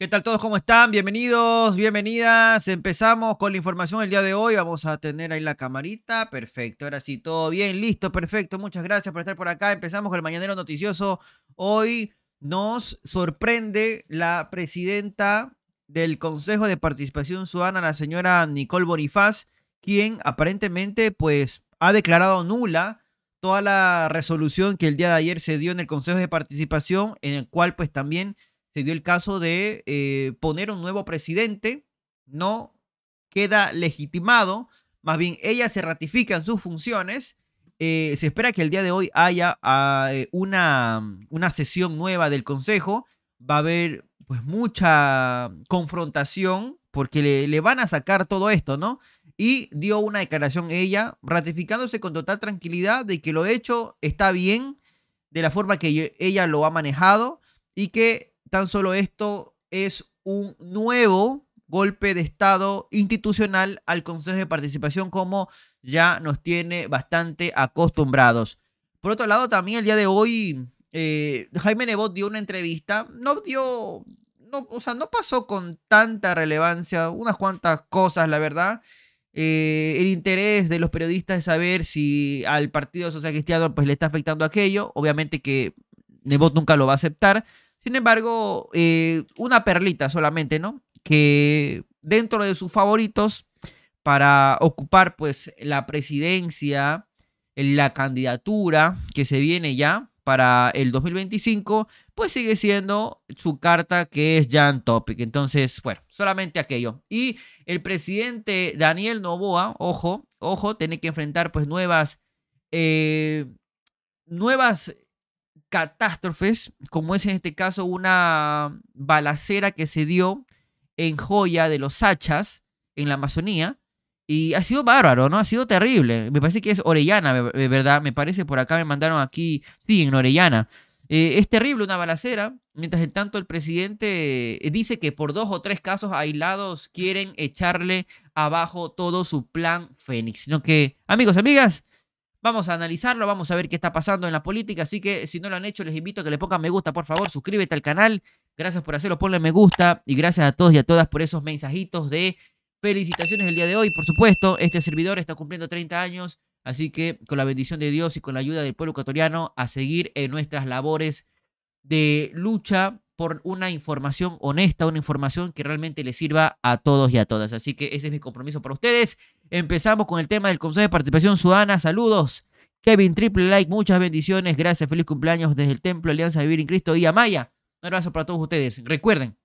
¿Qué tal todos? ¿Cómo están? Bienvenidos, bienvenidas. Empezamos con la información el día de hoy. Vamos a tener ahí la camarita. Perfecto. Ahora sí, todo bien, listo, perfecto. Muchas gracias por estar por acá. Empezamos con el Mañanero Noticioso. Hoy nos sorprende la presidenta del Consejo de Participación Suana, la señora Nicole Bonifaz, quien aparentemente pues ha declarado nula toda la resolución que el día de ayer se dio en el Consejo de Participación, en el cual pues también se dio el caso de eh, poner un nuevo presidente, no queda legitimado, más bien ella se ratifica en sus funciones. Eh, se espera que el día de hoy haya ah, eh, una, sesión nueva del Consejo. Va a haber pues mucha confrontación porque le, le, van a sacar todo esto, ¿no? Y dio una declaración ella ratificándose con total tranquilidad de que lo hecho está bien de la forma que ella lo ha manejado y que tan solo esto es un nuevo golpe de Estado institucional al Consejo de Participación como ya nos tiene bastante acostumbrados. Por otro lado, también el día de hoy eh, Jaime Nebot dio una entrevista, no dio, o sea, no pasó con tanta relevancia, unas cuantas cosas, la verdad. Eh, el interés de los periodistas es saber si al Partido Social Cristiano pues, le está afectando aquello. Obviamente que Nebot nunca lo va a aceptar, sin embargo, eh, una perlita solamente, ¿no? Que dentro de sus favoritos para ocupar pues la presidencia, la candidatura que se viene ya para el 2025, pues sigue siendo su carta que es Jan Topic. Entonces, bueno, solamente aquello. Y el presidente Daniel Novoa, ojo, ojo, tiene que enfrentar pues nuevas, eh, nuevas catástrofes, como es en este caso una balacera que se dio en Joya de los Hachas, en la Amazonía, y ha sido bárbaro, ¿no? Ha sido terrible. Me parece que es Orellana, ¿verdad? Me parece, por acá me mandaron aquí, sí, en Orellana. Eh, es terrible una balacera, mientras en tanto el presidente eh, dice que por dos o tres casos aislados quieren echarle abajo todo su plan Fénix. Sino que, amigos, amigas, Vamos a analizarlo, vamos a ver qué está pasando en la política. Así que si no lo han hecho, les invito a que le pongan me gusta, por favor, suscríbete al canal. Gracias por hacerlo, ponle me gusta y gracias a todos y a todas por esos mensajitos de felicitaciones el día de hoy. Por supuesto, este servidor está cumpliendo 30 años, así que con la bendición de Dios y con la ayuda del pueblo ecuatoriano a seguir en nuestras labores de lucha por una información honesta, una información que realmente le sirva a todos y a todas. Así que ese es mi compromiso para ustedes. Empezamos con el tema del Consejo de Participación sudana Saludos. Kevin Triple Like, muchas bendiciones. Gracias, feliz cumpleaños desde el Templo Alianza de Vivir en Cristo y Amaya. Un abrazo para todos ustedes. Recuerden,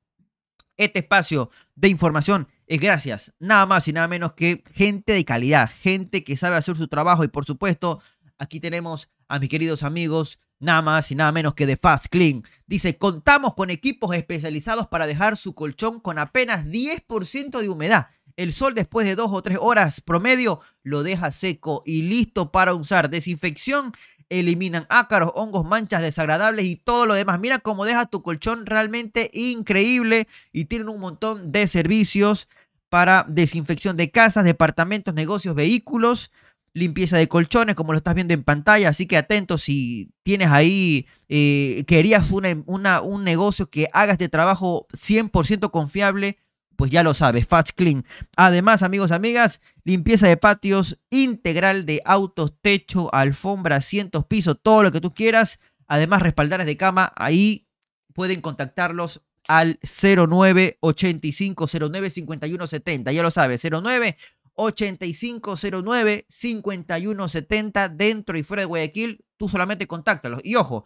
este espacio de información es gracias, nada más y nada menos que gente de calidad, gente que sabe hacer su trabajo y por supuesto, aquí tenemos a mis queridos amigos, nada más y nada menos que de Fast Clean. Dice, contamos con equipos especializados para dejar su colchón con apenas 10% de humedad el sol después de dos o tres horas promedio lo deja seco y listo para usar. Desinfección, eliminan ácaros, hongos, manchas desagradables y todo lo demás. Mira cómo deja tu colchón realmente increíble y tienen un montón de servicios para desinfección de casas, departamentos, negocios, vehículos, limpieza de colchones, como lo estás viendo en pantalla. Así que atento si tienes ahí, eh, querías em, una, un negocio que hagas de este trabajo 100% confiable pues ya lo sabes, Fast Clean. Además, amigos, amigas, limpieza de patios integral de autos, techo, alfombra, asientos, piso, todo lo que tú quieras. Además, respaldares de cama, ahí pueden contactarlos al 0985-09-5170, Ya lo sabes, 09 8509 5170 dentro y fuera de Guayaquil, tú solamente contáctalos. Y ojo,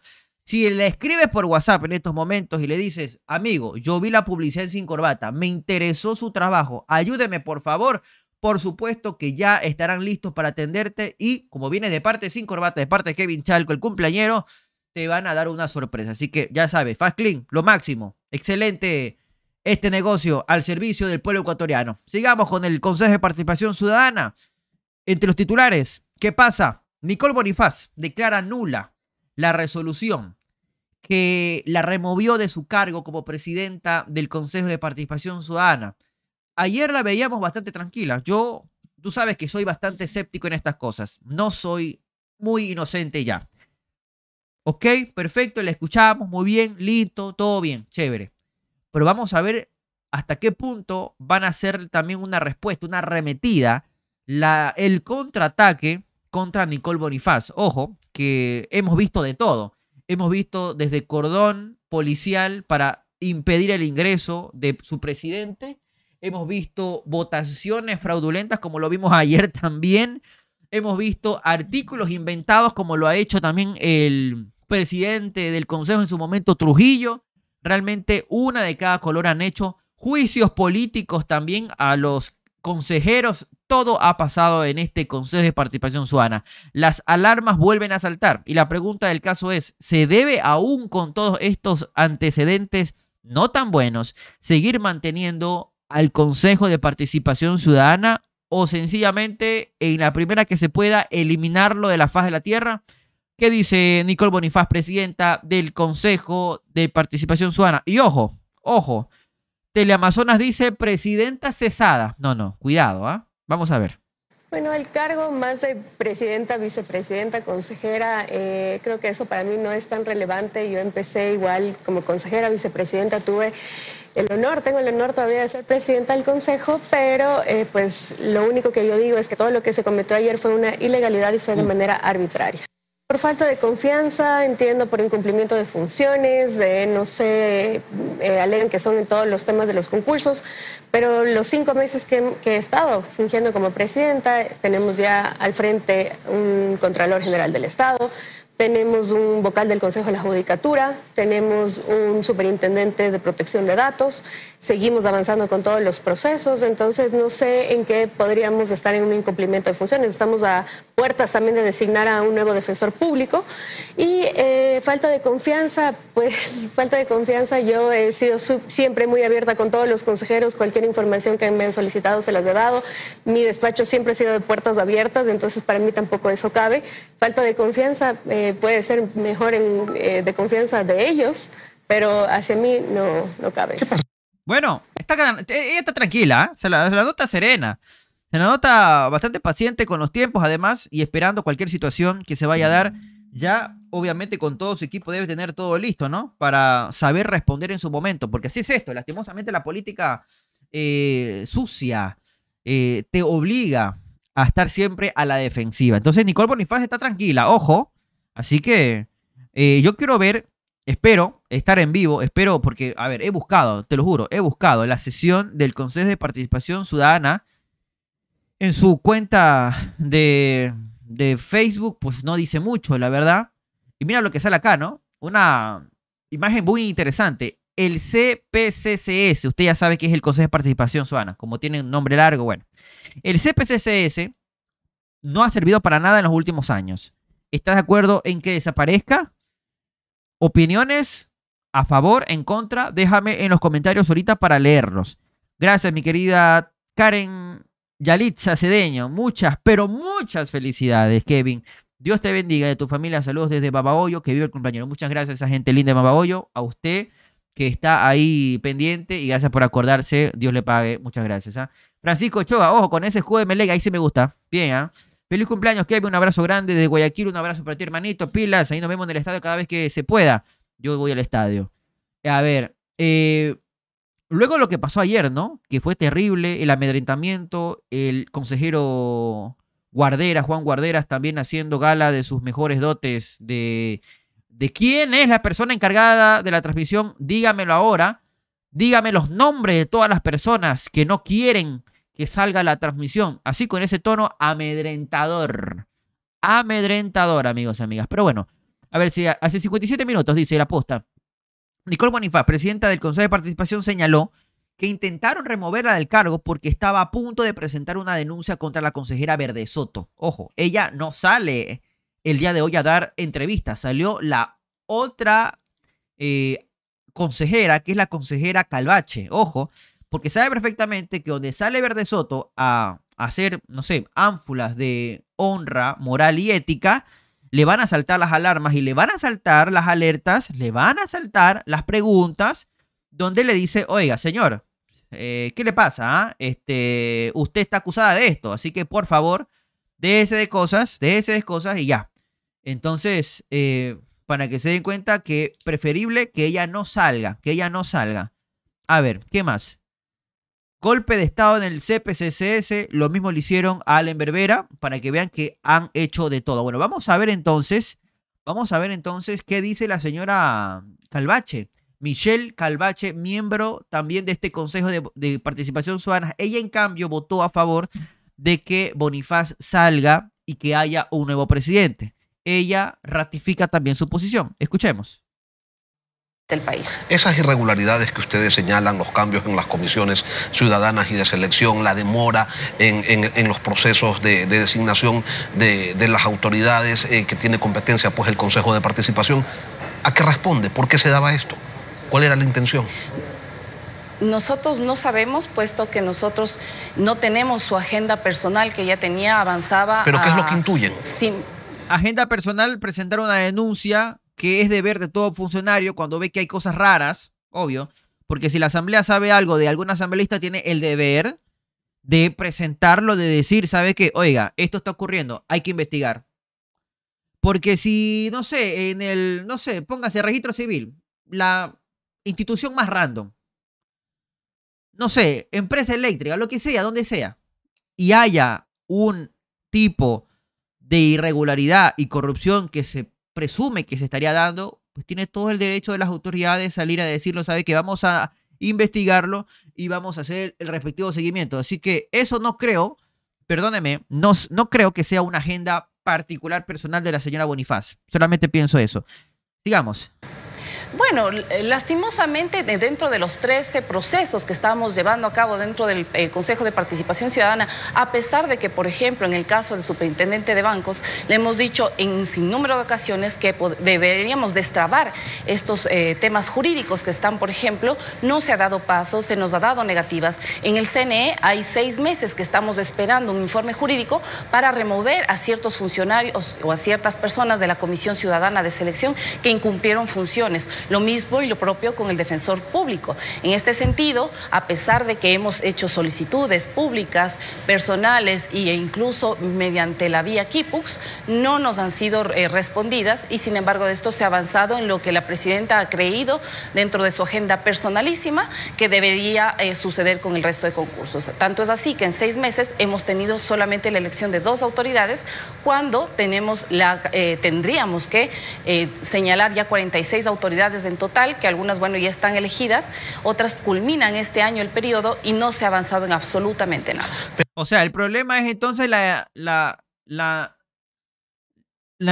si le escribes por WhatsApp en estos momentos y le dices, amigo, yo vi la publicidad Sin Corbata, me interesó su trabajo, ayúdeme por favor, por supuesto que ya estarán listos para atenderte y como viene de parte Sin Corbata, de parte de Kevin Chalco, el cumpleañero, te van a dar una sorpresa. Así que ya sabes, Fast Clean, lo máximo. Excelente este negocio al servicio del pueblo ecuatoriano. Sigamos con el Consejo de Participación Ciudadana. Entre los titulares, ¿qué pasa? Nicole Bonifaz declara nula la resolución que la removió de su cargo como presidenta del Consejo de Participación Ciudadana. Ayer la veíamos bastante tranquila. Yo, tú sabes que soy bastante escéptico en estas cosas. No soy muy inocente ya. Ok, perfecto, la escuchamos muy bien, listo, todo bien, chévere. Pero vamos a ver hasta qué punto van a ser también una respuesta, una arremetida, el contraataque contra Nicole Bonifaz. Ojo, que hemos visto de todo hemos visto desde cordón policial para impedir el ingreso de su presidente, hemos visto votaciones fraudulentas como lo vimos ayer también, hemos visto artículos inventados como lo ha hecho también el presidente del Consejo en su momento, Trujillo, realmente una de cada color han hecho juicios políticos también a los consejeros, todo ha pasado en este Consejo de Participación Suana. Las alarmas vuelven a saltar y la pregunta del caso es, ¿se debe aún con todos estos antecedentes no tan buenos seguir manteniendo al Consejo de Participación Ciudadana o sencillamente en la primera que se pueda eliminarlo de la faz de la Tierra? ¿Qué dice Nicole Bonifaz, presidenta del Consejo de Participación Suana. Y ojo, ojo, Amazonas dice presidenta cesada. No, no, cuidado, ¿ah? Vamos a ver. Bueno, el cargo más de presidenta, vicepresidenta, consejera, eh, creo que eso para mí no es tan relevante. Yo empecé igual como consejera, vicepresidenta, tuve el honor, tengo el honor todavía de ser presidenta del Consejo, pero eh, pues lo único que yo digo es que todo lo que se cometió ayer fue una ilegalidad y fue de mm. manera arbitraria. Por falta de confianza, entiendo por incumplimiento de funciones, de, no sé, eh, alegan que son en todos los temas de los concursos, pero los cinco meses que, que, he estado fungiendo como presidenta, tenemos ya al frente un Contralor General del Estado, tenemos un vocal del Consejo de la Judicatura, tenemos un superintendente de protección de datos, seguimos avanzando con todos los procesos, entonces no sé en qué podríamos estar en un incumplimiento de funciones. Estamos a puertas también de designar a un nuevo defensor público y eh, falta de confianza, pues falta de confianza, yo he sido siempre muy abierta con todos los consejeros, cualquier información que me han solicitado se las he dado, mi despacho siempre ha sido de puertas abiertas, entonces para mí tampoco eso cabe. Falta de confianza. Eh, puede ser mejor eh, de confianza de ellos, pero hacia mí no, no cabe. Bueno, está, eh, ella está tranquila, ¿ah? se, la, nota serena, se la nota bastante paciente con los tiempos además y esperando cualquier situación que se vaya a dar. Ya, obviamente, con todo su equipo debe tener todo listo, ¿no? Para saber responder en su momento, porque así es esto, lastimosamente la política eh, sucia te obliga a estar siempre a la defensiva. Entonces, Nicole Bonifaz está tranquila, ojo, Así que eh, yo quiero ver, espero estar en vivo, espero, porque, a ver, he buscado, te lo juro, he buscado la sesión del Consejo de Participación Ciudadana en su cuenta de, Facebook, pues no dice mucho, la verdad. Y mira lo que sale acá, ¿no? Una imagen muy interesante. El CPCCS, usted ya sabe que es el Consejo de Participación Ciudadana, como tiene un nombre largo, bueno. El CPCCS no ha servido para nada en los últimos años. ¿Estás de acuerdo en que desaparezca? Opiniones a favor, en contra, déjame en los comentarios ahorita para leerlos. Gracias, mi querida Karen Yalitza Cedeño. Muchas, pero muchas felicidades, Kevin. Dios te bendiga de tu familia. Saludos desde Babahoyo, que vive el compañero. Muchas gracias a esa gente linda de Babahoyo, a usted que está ahí pendiente y gracias por acordarse. Dios le pague. Muchas gracias. ¿ah? Francisco Choga, ojo, con ese escudo de Melega, ahí sí me gusta. Bien, ¿ah? Feliz cumpleaños, Kevin. Un abrazo grande desde Guayaquil. Un abrazo para ti, hermanito. Pilas. Ahí nos vemos en el estadio cada vez que se pueda. Yo voy al estadio. A ver. Eh, luego lo que pasó ayer, ¿no? Que fue terrible. El amedrentamiento. El consejero Guarderas, Juan Guarderas, también haciendo gala de sus mejores dotes de, de quién es la persona encargada de la transmisión. Dígamelo ahora. Dígame los nombres de todas las personas que no quieren que salga la transmisión, así con ese tono amedrentador. Amedrentador, amigos y amigas. Pero bueno, a ver si hace 57 minutos, dice la posta. Nicole Bonifaz, presidenta del Consejo de Participación, señaló que intentaron removerla del cargo porque estaba a punto de presentar una denuncia contra la consejera Verde Soto. Ojo, ella no sale el día de hoy a dar entrevistas, salió la otra eh, consejera, que es la consejera Calvache. Ojo, porque sabe perfectamente que donde sale Verde Soto a hacer, no sé, ánfulas de honra, moral y ética, le van a saltar las alarmas y le van a saltar las alertas, le van a saltar las preguntas, donde le dice, oiga, señor, eh, ¿qué le pasa? Ah? Este, usted está acusada de esto, así que por favor, déjese de cosas, déjese de cosas y ya. Entonces, eh, para que se den cuenta que preferible que ella no salga, que ella no salga. A ver, ¿qué más? Golpe de Estado en el CPCCS, lo mismo le hicieron a Allen Berbera para que vean que han hecho de todo. Bueno, vamos a ver entonces, vamos a ver entonces qué dice la señora Calvache. Michelle Calvache, miembro también de este Consejo de, Participación Ciudadana. Ella, en cambio, votó a favor de que Bonifaz salga y que haya un nuevo presidente. Ella ratifica también su posición. Escuchemos del país. Esas irregularidades que ustedes señalan, los cambios en las comisiones ciudadanas y de selección, la demora en, en, los procesos de, designación de, de, las autoridades eh, que tiene competencia pues el Consejo de Participación, ¿a qué responde? ¿Por qué se daba esto? ¿Cuál era la intención? Nosotros no sabemos, puesto que nosotros no tenemos su agenda personal que ya tenía, avanzaba. ¿Pero qué es lo que intuyen? Agenda personal, presentar una denuncia que es deber de todo funcionario cuando ve que hay cosas raras, obvio, porque si la asamblea sabe algo de algún asambleísta, tiene el deber de presentarlo, de decir, ¿sabe qué? Oiga, esto está ocurriendo, hay que investigar. Porque si, no sé, en el, no sé, póngase registro civil, la institución más random, no sé, empresa eléctrica, lo que sea, donde sea, y haya un tipo de irregularidad y corrupción que se presume que se estaría dando, pues tiene todo el derecho de las autoridades salir a decirlo, sabe que vamos a investigarlo y vamos a hacer el respectivo seguimiento. Así que eso no creo, perdóneme, no, no creo que sea una agenda particular personal de la señora Bonifaz. Solamente pienso eso. Digamos. Bueno, eh, lastimosamente dentro de los 13 procesos que estamos llevando a cabo dentro del eh, Consejo de Participación Ciudadana, a pesar de que, por ejemplo, en el caso del superintendente de bancos, le hemos dicho en sin número de ocasiones que deberíamos destrabar estos eh, temas jurídicos que están, por ejemplo, no se ha dado paso, se nos ha dado negativas. En el CNE hay seis meses que estamos esperando un informe jurídico para remover a ciertos funcionarios o a ciertas personas de la Comisión Ciudadana de Selección que incumplieron funciones. Lo mismo y lo propio con el defensor público. En este sentido, a pesar de que hemos hecho solicitudes públicas, personales e incluso mediante la vía Kipux, no nos han sido eh, respondidas y sin embargo de esto se ha avanzado en lo que la presidenta ha creído dentro de su agenda personalísima que debería eh, suceder con el resto de concursos. Tanto es así que en seis meses hemos tenido solamente la elección de dos autoridades cuando tenemos eh, tendríamos que señalar ya 46 autoridades en total, que algunas, bueno, ya están elegidas, otras culminan este año el periodo y no se ha avanzado en absolutamente nada. O sea, el problema es entonces la, la, la,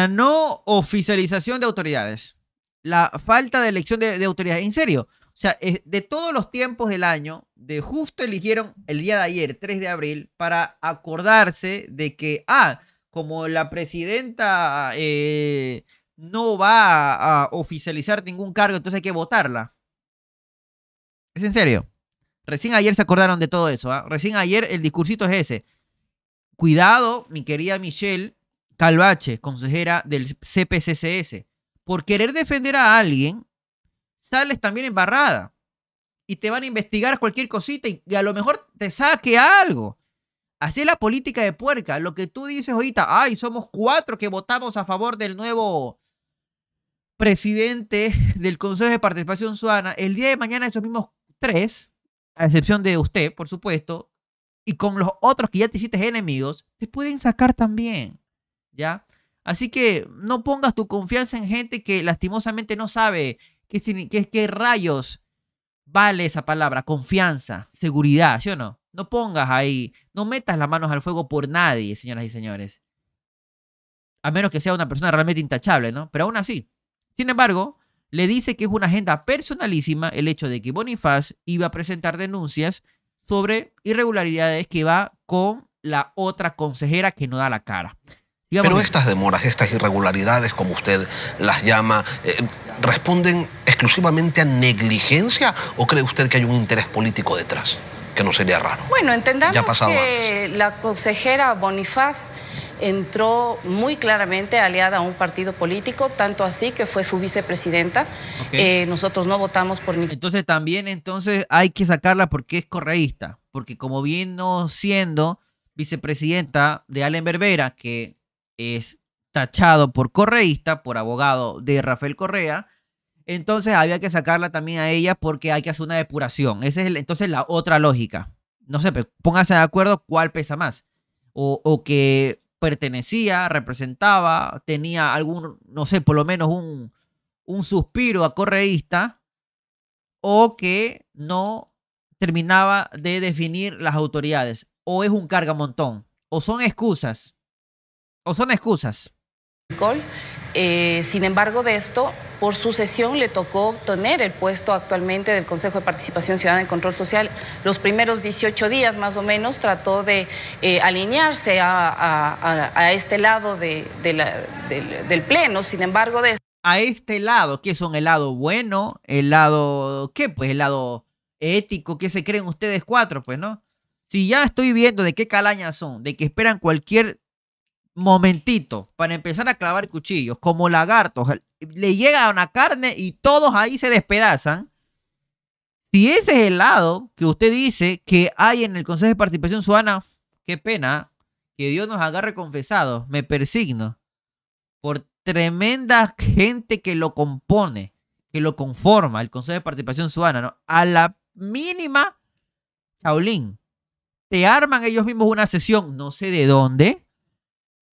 no oficialización de autoridades, la falta de elección de, de autoridades. En serio, o sea, de todos los tiempos del año, de justo eligieron el día de ayer, 3 de abril, para acordarse de que, ah, como la presidenta eh, no va a, oficializar ningún cargo, entonces hay que votarla. Es en serio. Recién ayer se acordaron de todo eso. ¿ah? Recién ayer el discursito es ese. Cuidado, mi querida Michelle Calvache, consejera del CPCCS. Por querer defender a alguien, sales también embarrada. Y te van a investigar cualquier cosita y, a lo mejor te saque algo. Así es la política de puerca. Lo que tú dices ahorita, ay, somos cuatro que votamos a favor del nuevo presidente del Consejo de Participación Suana, el día de mañana esos mismos tres, a excepción de usted, por supuesto, y con los otros que ya te hiciste enemigos, te pueden sacar también, ¿ya? Así que no pongas tu confianza en gente que lastimosamente no sabe qué, qué rayos vale esa palabra, confianza, seguridad, ¿sí o no? No pongas ahí, no metas las manos al fuego por nadie, señoras y señores. A menos que sea una persona realmente intachable, ¿no? Pero aún así, sin embargo, le dice que es una agenda personalísima el hecho de que Bonifaz iba a presentar denuncias sobre irregularidades que va con la otra consejera que no da la cara. Pero estas demoras, estas irregularidades, como usted las llama, eh, ¿responden exclusivamente a negligencia o cree usted que hay un interés político detrás? que no sería raro. Bueno, entendamos que la consejera Bonifaz entró muy claramente aliada a un partido político, tanto así que fue su vicepresidenta. Eh, nosotros no votamos por ni. Entonces también entonces hay que sacarla porque es correísta, porque como vino siendo vicepresidenta de Allen Berbera, que es tachado por correísta, por abogado de Rafael Correa, entonces había que sacarla también a ella porque hay que hacer una depuración. Esa es entonces la otra lógica. No sé, pues, póngase de acuerdo cuál pesa más. O, que pertenecía, representaba, tenía algún, no sé, por lo menos un, un suspiro correísta. O que no terminaba de definir las autoridades. O es un cargamontón. O son excusas. O son excusas. Eh, sin embargo, de esto, por sucesión le tocó obtener el puesto actualmente del Consejo de Participación Ciudadana y Control Social. Los primeros 18 días más o menos trató de eh, alinearse a, este lado del, Pleno. Sin embargo, de esto... A este lado, que son el lado bueno, el lado... ¿Qué? Pues el lado ético, ¿qué se creen ustedes cuatro? Pues no. Si ya estoy viendo de qué calañas son, de que esperan cualquier momentito para empezar a clavar cuchillos, como lagartos. Le llega una carne y todos ahí se despedazan. Si ese es el lado que usted dice que hay en el Consejo de Participación Suana, qué pena que Dios nos agarre confesados. Me persigno por tremenda gente que lo compone, que lo conforma, el Consejo de Participación Suana. ¿no? A la mínima, Chaulín, te arman ellos mismos una sesión, no sé de dónde,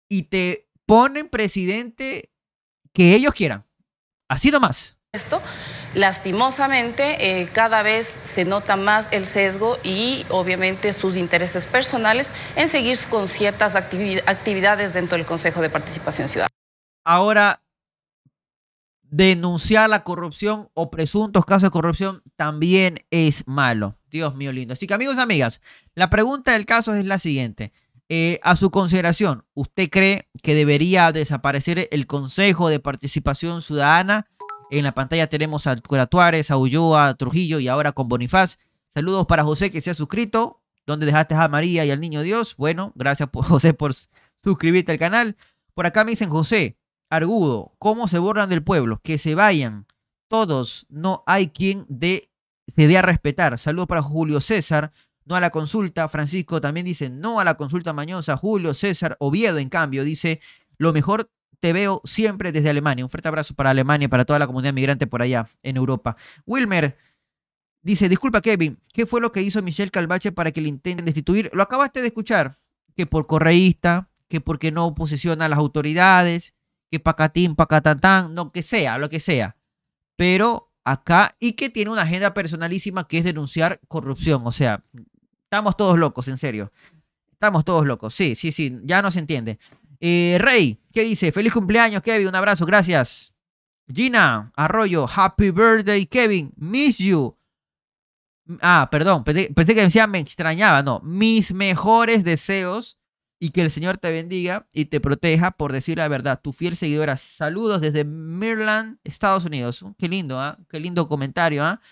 y te ponen presidente que ellos quieran. Así nomás. Esto, lastimosamente, eh, cada vez se nota más el sesgo y obviamente sus intereses personales en seguir con ciertas actividades dentro del Consejo de Participación Ciudadana. Ahora, denunciar la corrupción o presuntos casos de corrupción también es malo. Dios mío lindo. Así que amigos, y amigas, la pregunta del caso es la siguiente. Eh, a su consideración, ¿usted cree que debería desaparecer el Consejo de Participación Ciudadana? En la pantalla tenemos a Tuárez, a Ulloa, a Trujillo y ahora con Bonifaz. Saludos para José que se ha suscrito. donde dejaste a María y al Niño Dios? Bueno, gracias por, José por suscribirte al canal. Por acá me dicen José, Argudo, ¿cómo se borran del pueblo? Que se vayan. Todos, no hay quien se dé a respetar. Saludos para Julio César no a la consulta. Francisco también dice no a la consulta mañosa. Julio, César, Oviedo, en cambio, dice lo mejor te veo siempre desde Alemania. Un fuerte abrazo para Alemania, y para toda la comunidad migrante por allá en Europa. Wilmer dice, disculpa Kevin, ¿qué fue lo que hizo Michelle Calvache para que le intenten destituir? Lo acabaste de escuchar, que por correísta, que porque no posesiona a las autoridades, que pacatín, pacatantán, no, que sea, lo que sea. Pero acá, y que tiene una agenda personalísima que es denunciar corrupción. O sea, Estamos todos locos, en serio. Estamos todos locos. Sí, sí, sí, ya no se entiende. Eh, Rey, ¿qué dice? Feliz cumpleaños, Kevin. Un abrazo, gracias. Gina Arroyo, Happy Birthday, Kevin. Miss you. Ah, perdón, pensé, que decía me extrañaba. No, mis mejores deseos y que el Señor te bendiga y te proteja por decir la verdad. Tu fiel seguidora. Saludos desde Maryland, Estados Unidos. Qué lindo, ah. qué lindo comentario. ¿ah? ¿eh?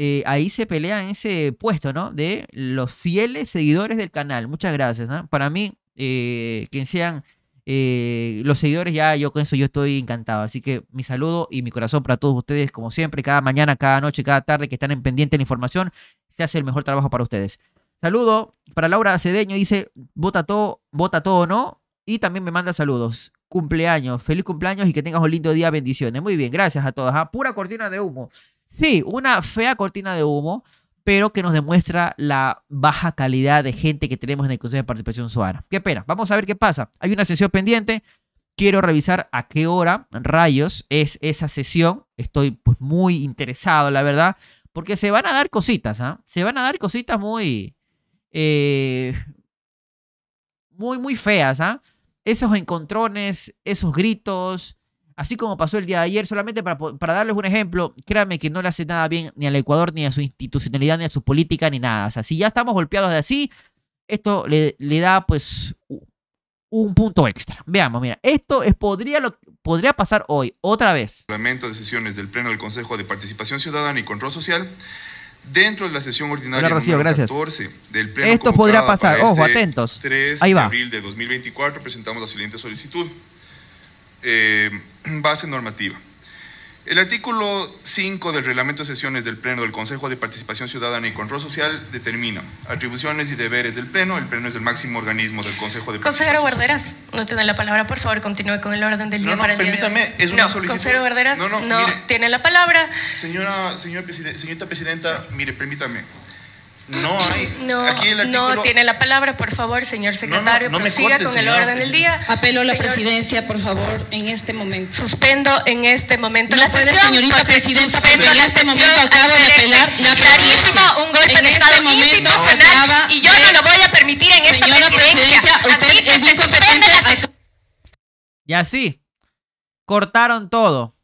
Eh, ahí se pelea en ese puesto, ¿no? De los fieles seguidores del canal. Muchas gracias, Para mí, eh, quien sean eh, los seguidores, ya yo con eso yo estoy encantado. Así que mi saludo y mi corazón para todos ustedes, como siempre, cada mañana, cada noche, cada tarde que están en pendiente de la información, se hace el mejor trabajo para ustedes. Saludo para Laura Cedeño, dice, vota todo, vota todo, ¿no? Y también me manda saludos. Cumpleaños, feliz cumpleaños y que tengas un lindo día, bendiciones. Muy bien, gracias a todas. ¿ah? Pura cortina de humo. Sí, una fea cortina de humo, pero que nos demuestra la baja calidad de gente que tenemos en el Consejo de Participación Ciudadana. Qué pena. Vamos a ver qué pasa. Hay una sesión pendiente. Quiero revisar a qué hora rayos es esa sesión. Estoy pues, muy interesado, la verdad, porque se van a dar cositas, ¿ah? Se van a dar cositas muy, eh, muy, muy feas, ¿ah? Esos encontrones, esos gritos, así como pasó el día de ayer, solamente para, para darles un ejemplo, créanme que no le hace nada bien ni al Ecuador, ni a su institucionalidad, ni a su política, ni nada. O sea, si ya estamos golpeados de así, esto le, le da pues un punto extra. Veamos, mira, esto es, podría, lo, podría pasar hoy, otra vez. Reglamento de sesiones del Pleno del Consejo de Participación Ciudadana y Control Social. Dentro de la sesión ordinaria Hola, número 14 del Pleno Esto podría pasar, ojo, este atentos. Ahí va. de abril de 2024 presentamos la siguiente solicitud eh, base normativa. El artículo 5 del reglamento de sesiones del Pleno del Consejo de Participación Ciudadana y Control Social determina atribuciones y deberes del Pleno. El Pleno es el máximo organismo del Consejo de Consejero Guarderas, no tiene la palabra, por favor, continúe con el orden del día no, permítame, es una solicitud. Consejero Guarderas, no, tiene la palabra. Señora, señor, señorita presidenta, mire, permítame. No hay. No, tiene la palabra, por favor, señor secretario. No, me con el orden del día. Apelo a la presidencia, por favor, en este momento. Suspendo en este momento la señorita pues, presidenta, en este momento acabo de apelar la presidencia. un golpe en de este estado momento y yo no lo voy a permitir en esta presidencia. presidencia usted es la sesión Y así, cortaron todo.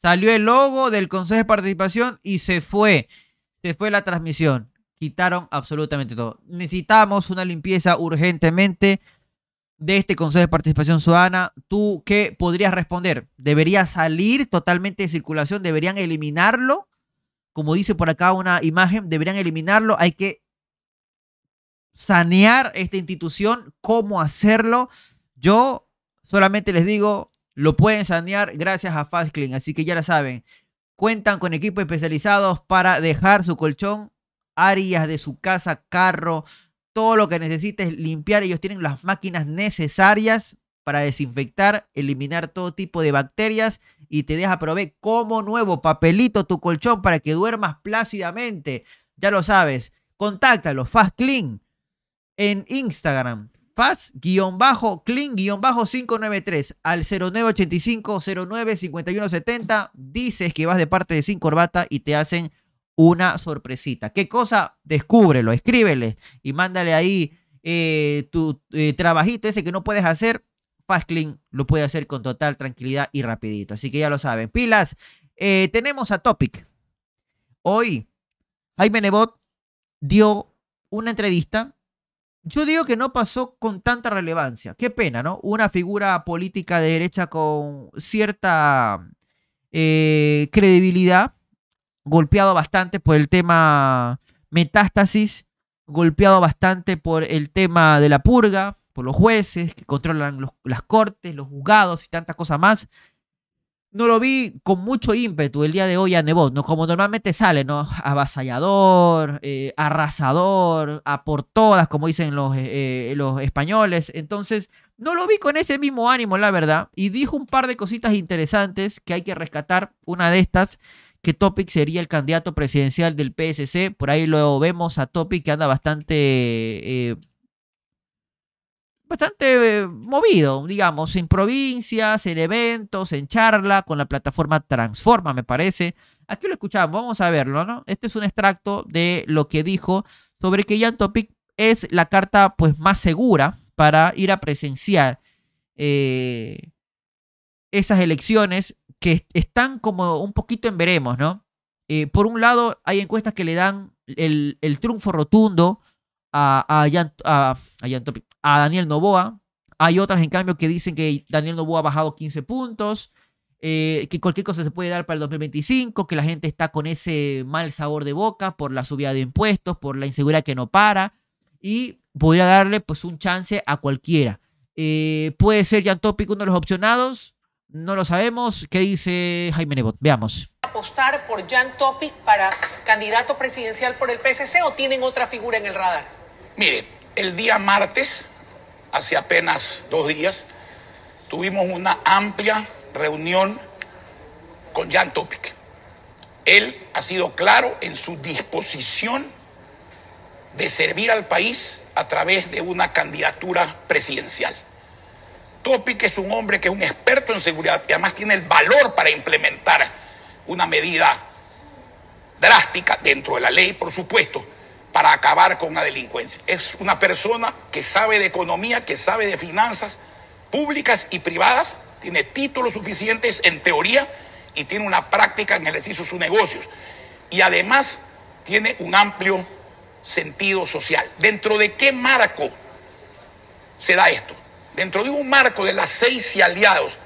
Salió el logo del Consejo de Participación y se fue. Se fue la transmisión quitaron absolutamente todo. Necesitamos una limpieza urgentemente de este Consejo de Participación Ciudadana. ¿Tú qué podrías responder? ¿Debería salir totalmente de circulación? ¿Deberían eliminarlo? Como dice por acá una imagen, deberían eliminarlo. Hay que sanear esta institución. ¿Cómo hacerlo? Yo solamente les digo, lo pueden sanear gracias a FastClean. Así que ya la saben. Cuentan con equipos especializados para dejar su colchón áreas de su casa, carro, todo lo que necesites limpiar. Ellos tienen las máquinas necesarias para desinfectar, eliminar todo tipo de bacterias y te deja proveer como nuevo papelito tu colchón para que duermas plácidamente. Ya lo sabes, contáctalo, Fast Clean, en Instagram, fast-clean-593 al 0985-095170. Dices que vas de parte de Sin Corbata y te hacen una sorpresita. ¿Qué cosa? Descúbrelo, escríbele y mándale ahí eh, tu eh, trabajito ese que no puedes hacer. Fastlink lo puede hacer con total tranquilidad y rapidito. Así que ya lo saben. Pilas, eh, tenemos a Topic. Hoy, Jaime Nebot dio una entrevista. Yo digo que no pasó con tanta relevancia. Qué pena, ¿no? Una figura política de derecha con cierta credibilidad golpeado bastante por el tema metástasis, golpeado bastante por el tema de la purga, por los jueces que controlan las cortes, los juzgados y tantas cosas más. No lo vi con mucho ímpetu el día de hoy a Nebot, ¿no? como normalmente sale, ¿no? Avasallador, eh, arrasador, a por todas, como dicen los, eh, eh, los españoles. Entonces, no lo vi con ese mismo ánimo, la verdad. Y dijo un par de cositas interesantes que hay que rescatar. Una de estas que Topic sería el candidato presidencial del PSC. Por ahí lo vemos a Topic que anda bastante... Eh, bastante eh, movido, digamos, en provincias, en eventos, en charla, con la plataforma Transforma, me parece. Aquí lo escuchamos, vamos a verlo, ¿no? Este es un extracto de lo que dijo sobre que Jan Topic es la carta pues más segura para ir a presenciar eh, esas elecciones que están como un poquito en veremos, ¿no? Eh, por un lado, hay encuestas que le dan el, triunfo rotundo a, a, Daniel Novoa. Hay otras, en cambio, que dicen que Daniel Novoa ha bajado 15 puntos, eh, que cualquier cosa se puede dar para el 2025, que la gente está con ese mal sabor de boca por la subida de impuestos, por la inseguridad que no para, y podría darle pues un chance a cualquiera. Eh, puede ser Jan Topic uno de los opcionados, no lo sabemos. ¿Qué dice Jaime Nebot? Veamos. ¿Apostar por Jan Topic para candidato presidencial por el PSC o tienen otra figura en el radar? Mire, el día martes, hace apenas dos días, tuvimos una amplia reunión con Jan Topic. Él ha sido claro en su disposición de servir al país a través de una candidatura presidencial que es un hombre que es un experto en seguridad y además tiene el valor para implementar una medida drástica dentro de la ley, por supuesto, para acabar con la delincuencia. Es una persona que sabe de economía, que sabe de finanzas públicas y privadas, tiene títulos suficientes en teoría y tiene una práctica en el ejercicio de sus negocios. Y además tiene un amplio sentido social. ¿Dentro de qué marco se da esto? dentro de un marco de las seis y aliados,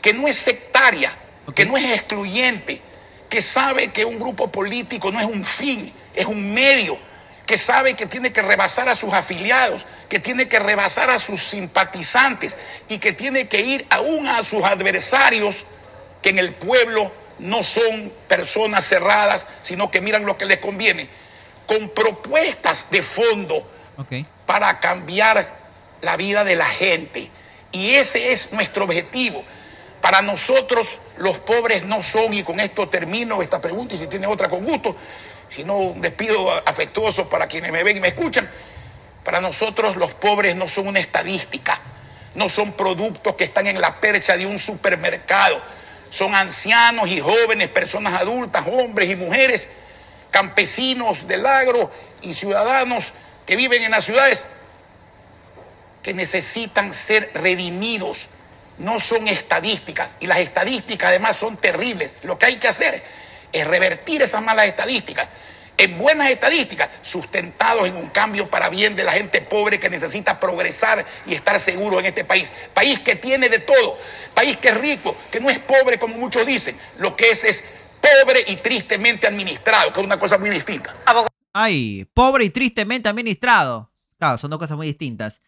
que no es sectaria, que no es excluyente, que sabe que un grupo político no es un fin, es un medio, que sabe que tiene que rebasar a sus afiliados, que tiene que rebasar a sus simpatizantes y que tiene que ir aún a sus adversarios que en el pueblo no son personas cerradas, sino que miran lo que les conviene, con propuestas de fondo para cambiar la vida de la gente. Y ese es nuestro objetivo. Para nosotros los pobres no son, y con esto termino esta pregunta y si tiene otra con gusto, si no un despido afectuoso para quienes me ven y me escuchan, para nosotros los pobres no son una estadística, no son productos que están en la percha de un supermercado, son ancianos y jóvenes, personas adultas, hombres y mujeres, campesinos del agro y ciudadanos que viven en las ciudades que necesitan ser redimidos. No son estadísticas. Y las estadísticas además son terribles. Lo que hay que hacer es revertir esas malas estadísticas en buenas estadísticas, sustentados en un cambio para bien de la gente pobre que necesita progresar y estar seguro en este país. País que tiene de todo, país que es rico, que no es pobre como muchos dicen, lo que es es pobre y tristemente administrado, que es una cosa muy distinta. Ay, pobre y tristemente administrado. Claro, son dos cosas muy distintas.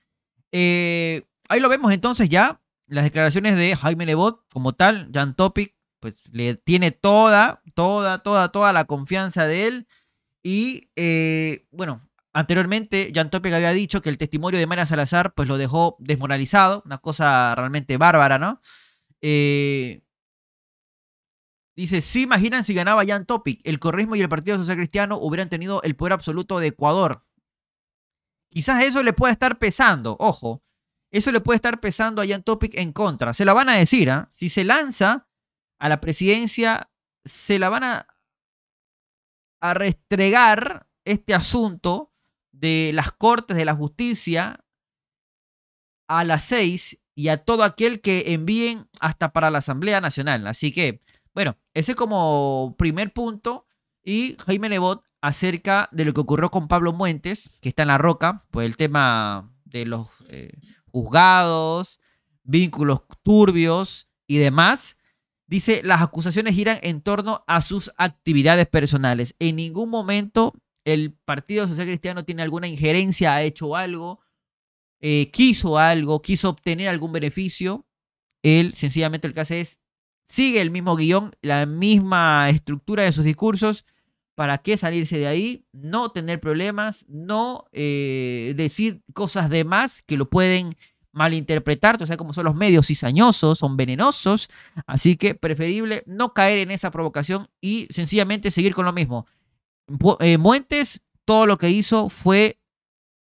Eh, ahí lo vemos entonces ya. Las declaraciones de Jaime Lebot, como tal, Jan Topic, pues le tiene toda, toda, toda, toda la confianza de él. Y eh, bueno, anteriormente Jan Topic había dicho que el testimonio de Mara Salazar pues lo dejó desmoralizado, una cosa realmente bárbara, ¿no? Eh, dice, si imaginan si ganaba Jan Topic, el corrismo y el Partido Social Cristiano hubieran tenido el poder absoluto de Ecuador. Quizás eso le pueda estar pesando, ojo, eso le puede estar pesando a Jan Topic en contra. Se la van a decir, ¿ah? Si se lanza a la presidencia, se la van a, a restregar este asunto de las cortes de la justicia a las seis y a todo aquel que envíen hasta para la Asamblea Nacional. Así que, bueno, ese como primer punto. Y Jaime Lebot acerca de lo que ocurrió con Pablo Muentes, que está en la roca, por pues el tema de los eh, juzgados, vínculos turbios y demás. Dice, las acusaciones giran en torno a sus actividades personales. En ningún momento el Partido Social Cristiano tiene alguna injerencia, ha hecho algo, eh, quiso algo, quiso obtener algún beneficio. Él sencillamente el que hace es, sigue el mismo guión, la misma estructura de sus discursos, ¿Para qué salirse de ahí? No tener problemas, no eh, decir cosas de más que lo pueden malinterpretar. O sea, como son los medios cizañosos, son venenosos. Así que preferible no caer en esa provocación y sencillamente seguir con lo mismo. Eh, Muentes, todo lo que hizo fue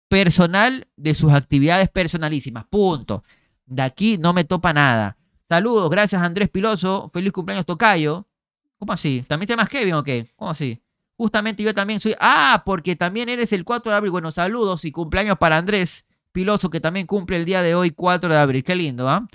personal de sus actividades personalísimas. Punto. De aquí no me topa nada. Saludos, gracias Andrés Piloso. Feliz cumpleaños, Tocayo. ¿Cómo así? ¿También te más Kevin o qué? ¿Cómo así? Justamente yo también soy. Ah, porque también eres el 4 de abril. Bueno, saludos y cumpleaños para Andrés Piloso, que también cumple el día de hoy, 4 de abril. Qué lindo, ¿ah?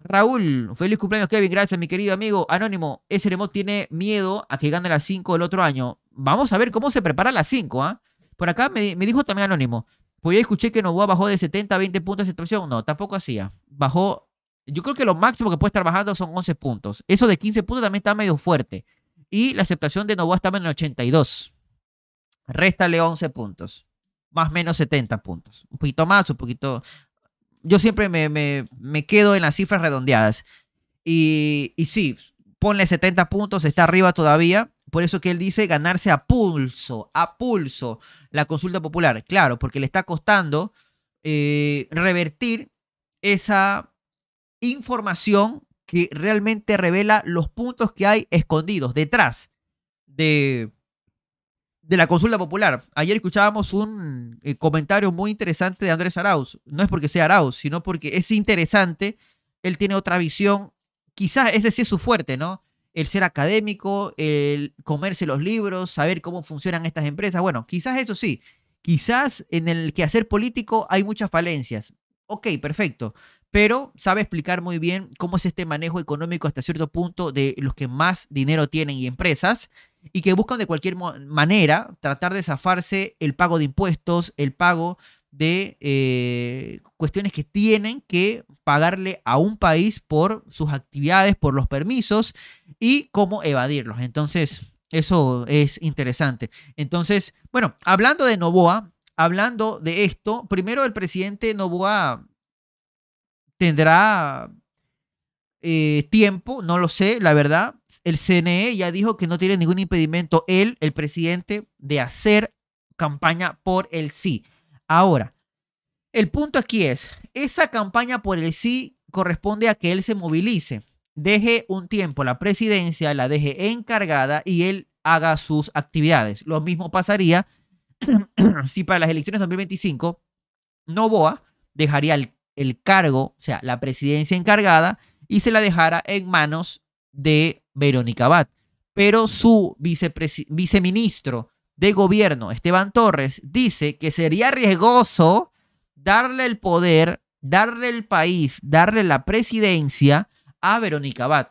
Raúl, feliz cumpleaños, Kevin. Gracias, mi querido amigo. Anónimo, ese remote tiene miedo a que gane las 5 el otro año. Vamos a ver cómo se prepara las 5, ¿ah? Por acá me, dijo también Anónimo. Pues yo escuché que Novoa bajó de 70 a 20 puntos de situación. No, tampoco hacía. ¿ah? Bajó. Yo creo que lo máximo que puede estar bajando son 11 puntos. Eso de 15 puntos también está medio fuerte. Y la aceptación de Novoa estaba en el 82. Réstale 11 puntos. Más o menos 70 puntos. Un poquito más, un poquito. Yo siempre me, quedo en las cifras redondeadas. Y, y sí, ponle 70 puntos, está arriba todavía. Por eso que él dice ganarse a pulso, a pulso la consulta popular. Claro, porque le está costando eh, revertir esa información que realmente revela los puntos que hay escondidos detrás de, de la consulta popular. Ayer escuchábamos un eh, comentario muy interesante de Andrés Arauz. No es porque sea Arauz, sino porque es interesante. Él tiene otra visión. Quizás ese sí es su fuerte, ¿no? El ser académico, el comerse los libros, saber cómo funcionan estas empresas. Bueno, quizás eso sí. Quizás en el quehacer político hay muchas falencias. Ok, perfecto pero sabe explicar muy bien cómo es este manejo económico hasta cierto punto de los que más dinero tienen y empresas y que buscan de cualquier manera tratar de zafarse el pago de impuestos, el pago de eh, cuestiones que tienen que pagarle a un país por sus actividades, por los permisos y cómo evadirlos. Entonces, eso es interesante. Entonces, bueno, hablando de Novoa, hablando de esto, primero el presidente Novoa tendrá eh, tiempo, no lo sé, la verdad. El CNE ya dijo que no tiene ningún impedimento él, el presidente, de hacer campaña por el sí. Ahora, el punto aquí es, esa campaña por el sí corresponde a que él se movilice, deje un tiempo la presidencia, la deje encargada y él haga sus actividades. Lo mismo pasaría si para las elecciones 2025 Novoa dejaría el el cargo, o sea, la presidencia encargada, y se la dejara en manos de Verónica Abad Pero su viceministro de gobierno, Esteban Torres, dice que sería riesgoso darle el poder, darle el país, darle la presidencia a Verónica Abad,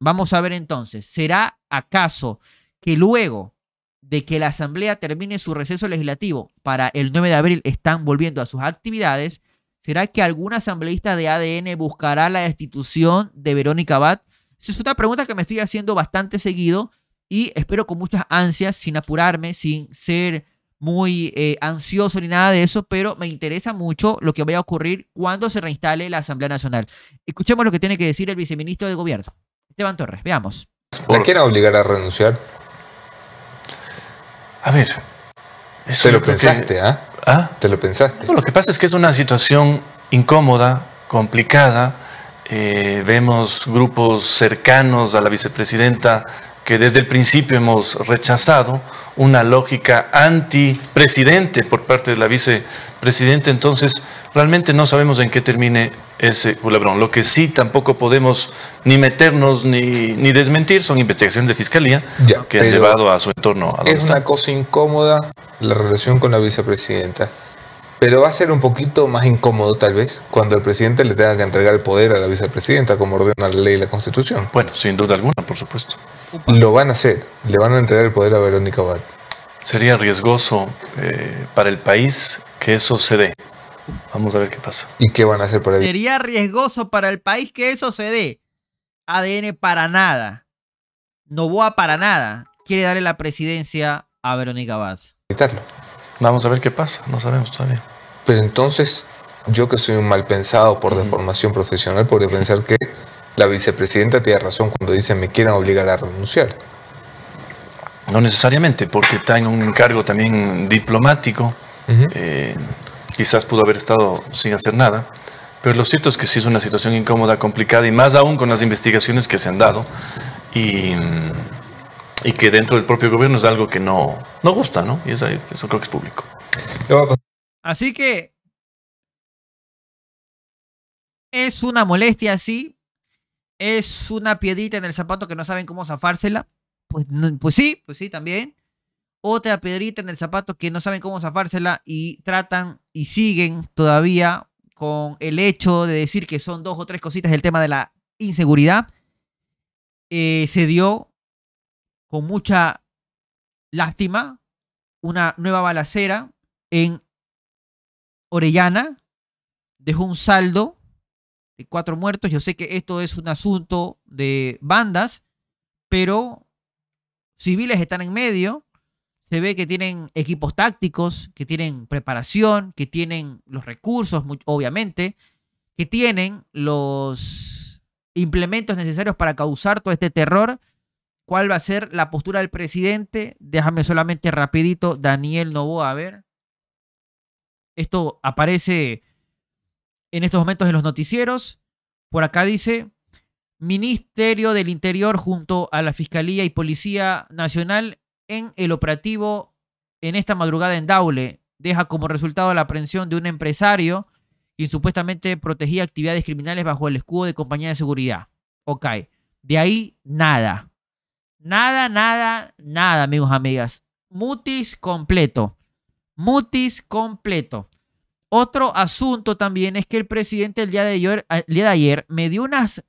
Vamos a ver entonces, ¿será acaso que luego de que la Asamblea termine su receso legislativo para el 9 de abril están volviendo a sus actividades? ¿Será que algún asambleísta de ADN buscará la destitución de Verónica Abad? Esa es una pregunta que me estoy haciendo bastante seguido y espero con muchas ansias, sin apurarme, sin ser muy eh, ansioso ni nada de eso, pero me interesa mucho lo que vaya a ocurrir cuando se reinstale la Asamblea Nacional. Escuchemos lo que tiene que decir el viceministro de Gobierno, Esteban Torres. Veamos. ¿La quieren obligar a renunciar? A ver. Eso Te lo pensaste, ¿ah? ¿Ah? ¿Te lo pensaste? lo que pasa es que es una situación incómoda, complicada. Eh, vemos grupos cercanos a la vicepresidenta que desde el principio hemos rechazado una lógica antipresidente por parte de la vicepresidenta, entonces realmente no sabemos en qué termine ese culebrón. Lo que sí tampoco podemos ni meternos ni, ni desmentir son investigaciones de fiscalía que han llevado a su entorno. A es una cosa incómoda la relación con la vicepresidenta, pero va a ser un poquito más incómodo tal vez cuando el presidente le tenga que entregar el poder a la vicepresidenta como ordena la ley y la constitución. Bueno, sin duda alguna, por supuesto. Lo van a hacer, le van a entregar el poder a Verónica Abad. Sería riesgoso eh, para el país que eso se dé. Vamos a ver qué pasa. ¿Y qué van a hacer para Sería riesgoso para el país que eso se dé. ADN para nada. Novoa para nada. Quiere darle la presidencia a Verónica Abad. Quitarlo. Vamos a ver qué pasa, no sabemos todavía. Pero entonces, yo que soy un mal pensado por deformación profesional, podría pensar que la vicepresidenta tiene razón cuando dice me quieren obligar a renunciar. No necesariamente, porque está en un cargo también diplomático. Eh, quizás pudo haber estado sin hacer nada. Pero lo cierto es que sí es una situación incómoda, complicada y más aún con las investigaciones que se han dado y, y que dentro del propio gobierno es algo que no, no gusta, ¿no? Y eso creo que es público. Así que es una molestia, sí, es una piedrita en el zapato que no saben cómo zafársela. Pues, pues sí, pues sí, también. Otra piedrita en el zapato que no saben cómo zafársela y tratan y siguen todavía con el hecho de decir que son dos o tres cositas el tema de la inseguridad. Eh, se dio con mucha lástima una nueva balacera en Orellana. Dejó un saldo cuatro muertos. Yo sé que esto es un asunto de bandas, pero civiles están en medio. Se ve que tienen equipos tácticos, que tienen preparación, que tienen los recursos, obviamente, que tienen los implementos necesarios para causar todo este terror. ¿Cuál va a ser la postura del presidente? Déjame solamente rapidito, Daniel Novoa, a ver. Esto aparece en estos momentos en los noticieros. Por acá dice, Ministerio del Interior junto a la Fiscalía y Policía Nacional en el operativo en esta madrugada en Daule deja como resultado la aprehensión de un empresario quien supuestamente protegía actividades criminales bajo el escudo de compañía de seguridad. Ok, de ahí nada. Nada, nada, nada, amigos, amigas. Mutis completo. Mutis completo. Otro asunto también es que el presidente eh, el día de ayer, me dio unas,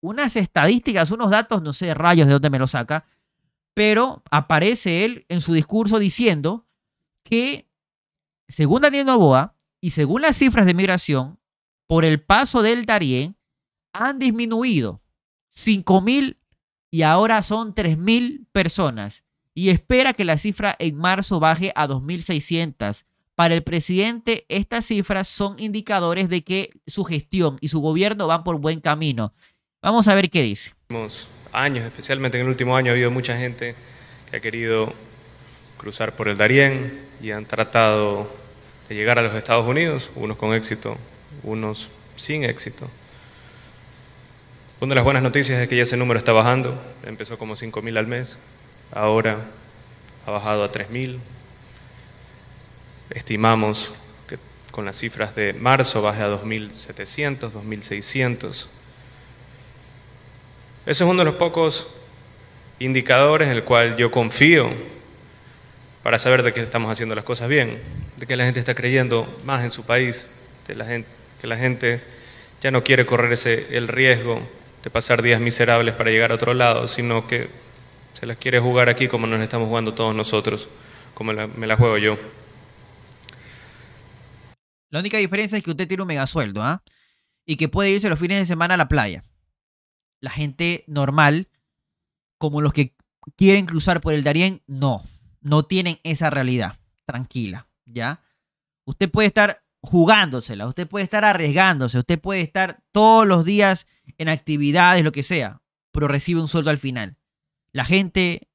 unas estadísticas, unos datos, no sé, rayos de dónde me los saca, pero aparece él en su discurso diciendo que, según Daniel Novoa y según las cifras de migración, por el paso del Darién han disminuido 5.000 y ahora son 3.000 personas y espera que la cifra en marzo baje a 2.600 para el presidente, estas cifras son indicadores de que su gestión y su gobierno van por buen camino. Vamos a ver qué dice. Años, especialmente en el último año, ha habido mucha gente que ha querido cruzar por el Darién y han tratado de llegar a los Estados Unidos, unos con éxito, unos sin éxito. Una de las buenas noticias es que ya ese número está bajando. Empezó como 5.000 al mes, ahora ha bajado a 3.000, Estimamos que con las cifras de marzo baje a 2.700, 2.600. Ese es uno de los pocos indicadores en el cual yo confío para saber de que estamos haciendo las cosas bien, de que la gente está creyendo más en su país, de que la gente ya no quiere correrse el riesgo de pasar días miserables para llegar a otro lado, sino que se las quiere jugar aquí como nos estamos jugando todos nosotros, como me la juego yo. La única diferencia es que usted tiene un mega sueldo, ¿ah? Y que puede irse los fines de semana a la playa. La gente normal, como los que quieren cruzar por el Darién, no. No tienen esa realidad. Tranquila, ¿ya? Usted puede estar jugándosela, usted puede estar arriesgándose, usted puede estar todos los días en actividades, lo que sea, pero recibe un sueldo al final. La gente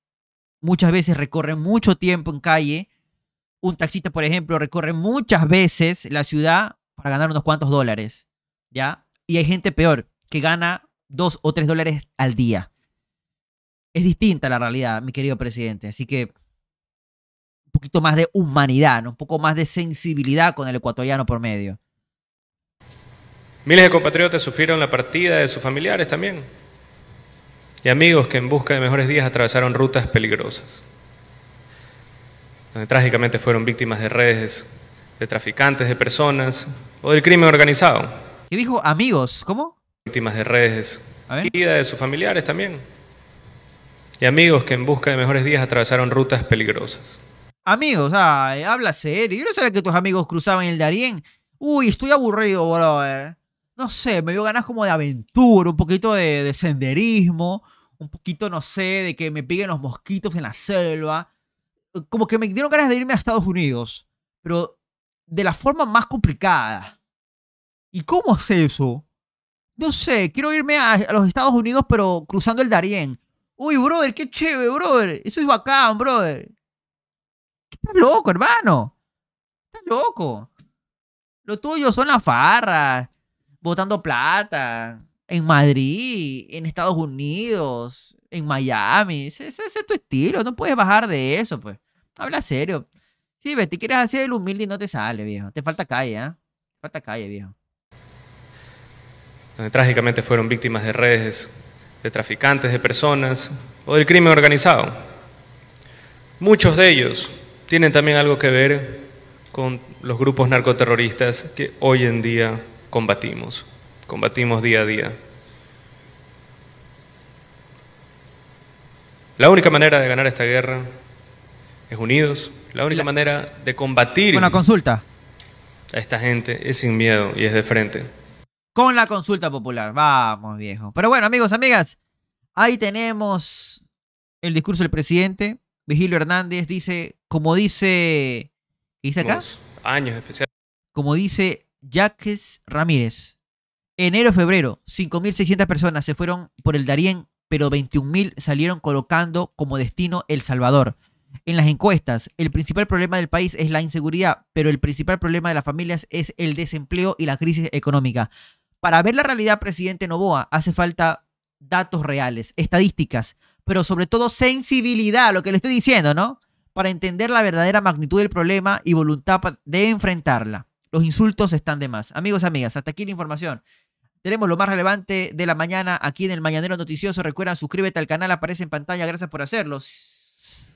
muchas veces recorre mucho tiempo en calle un taxista, por ejemplo, recorre muchas veces la ciudad para ganar unos cuantos dólares, ¿ya? Y hay gente peor, que gana dos o tres dólares al día. Es distinta la realidad, mi querido presidente. Así que un poquito más de humanidad, un poco más de sensibilidad con el ecuatoriano por medio. Miles de compatriotas sufrieron la partida de sus familiares también y amigos que en busca de mejores días atravesaron rutas peligrosas donde trágicamente fueron víctimas de redes de traficantes de personas o del crimen organizado. Y dijo amigos, ¿cómo? Víctimas de redes vida de sus familiares también. Y amigos que en busca de mejores días atravesaron rutas peligrosas. Amigos, ay, habla serio. Yo no sabía que tus amigos cruzaban el Darién. Uy, estoy aburrido, brother. No sé, me dio ganas como de aventura, un poquito de, de senderismo, un poquito, no sé, de que me piquen los mosquitos en la selva como que me dieron ganas de irme a Estados Unidos, pero de la forma más complicada. ¿Y cómo es eso? No sé, quiero irme a, los Estados Unidos, pero cruzando el Darién. Uy, brother, qué chévere, brother. Eso es bacán, brother. Estás loco, hermano. Estás loco. Lo tuyo son las farras, botando plata, en Madrid, en Estados Unidos, en Miami. ese, es tu estilo, no puedes bajar de eso, pues. Habla serio. Sí, te quieres hacer el humilde y no te sale, viejo. Te falta calle, ¿eh? falta calle, viejo. trágicamente fueron víctimas de redes de traficantes de personas o del crimen organizado. Muchos de ellos tienen también algo que ver con los grupos narcoterroristas que hoy en día combatimos, combatimos día a día. La única manera de ganar esta guerra es unidos. La única manera de combatir... Con la consulta. A esta gente es sin miedo y es de frente. Con la consulta popular, vamos viejo. Pero bueno, amigos, amigas, ahí tenemos el discurso del presidente. Vigilio Hernández dice, como dice... ¿Qué dice acá? Años especiales. Como dice Jacques Ramírez. Enero, febrero, 5.600 personas se fueron por el Darién, pero 21.000 salieron colocando como destino El Salvador en las encuestas. El principal problema del país es la inseguridad, pero el principal problema de las familias es el desempleo y la crisis económica. Para ver la realidad, presidente Novoa, hace falta datos reales, estadísticas, pero sobre todo sensibilidad, a lo que le estoy diciendo, ¿no? Para entender la verdadera magnitud del problema y voluntad de enfrentarla. Los insultos están de más. Amigos, amigas, hasta aquí la información. Tenemos lo más relevante de la mañana aquí en el Mañanero Noticioso. Recuerda, suscríbete al canal, aparece en pantalla. Gracias por hacerlo.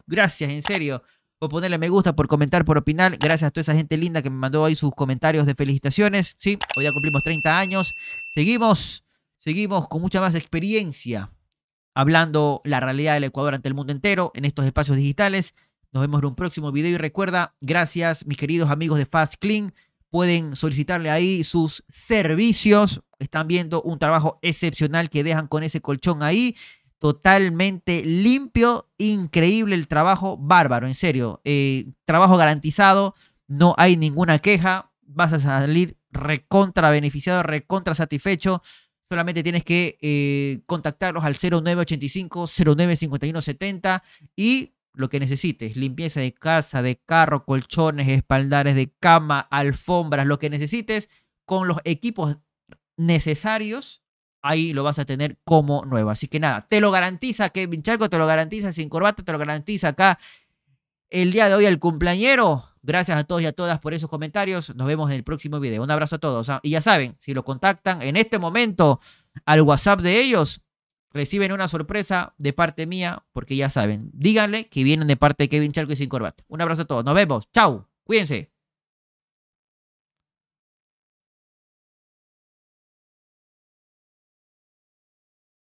Gracias, en serio. Por ponerle me gusta, por comentar, por opinar. Gracias a toda esa gente linda que me mandó ahí sus comentarios de felicitaciones. Sí, hoy ya cumplimos 30 años. Seguimos, seguimos con mucha más experiencia hablando la realidad del Ecuador ante el mundo entero en estos espacios digitales. Nos vemos en un próximo video y recuerda, gracias mis queridos amigos de Fast Clean. Pueden solicitarle ahí sus servicios. Están viendo un trabajo excepcional que dejan con ese colchón ahí totalmente limpio, increíble el trabajo, bárbaro, en serio, eh, trabajo garantizado, no hay ninguna queja, vas a salir recontra beneficiado, recontra satisfecho, solamente tienes que eh, contactarlos al 0985 095170 y lo que necesites, limpieza de casa, de carro, colchones, espaldares de cama, alfombras, lo que necesites, con los equipos necesarios ahí lo vas a tener como nuevo. Así que nada, te lo garantiza Kevin Charco, te lo garantiza sin corbata, te lo garantiza acá el día de hoy el cumpleañero. Gracias a todos y a todas por esos comentarios. Nos vemos en el próximo video. Un abrazo a todos. ¿ah? Y ya saben, si lo contactan en este momento al WhatsApp de ellos, reciben una sorpresa de parte mía, porque ya saben, díganle que vienen de parte de Kevin Charco y sin corbata. Un abrazo a todos. Nos vemos. Chau. Cuídense.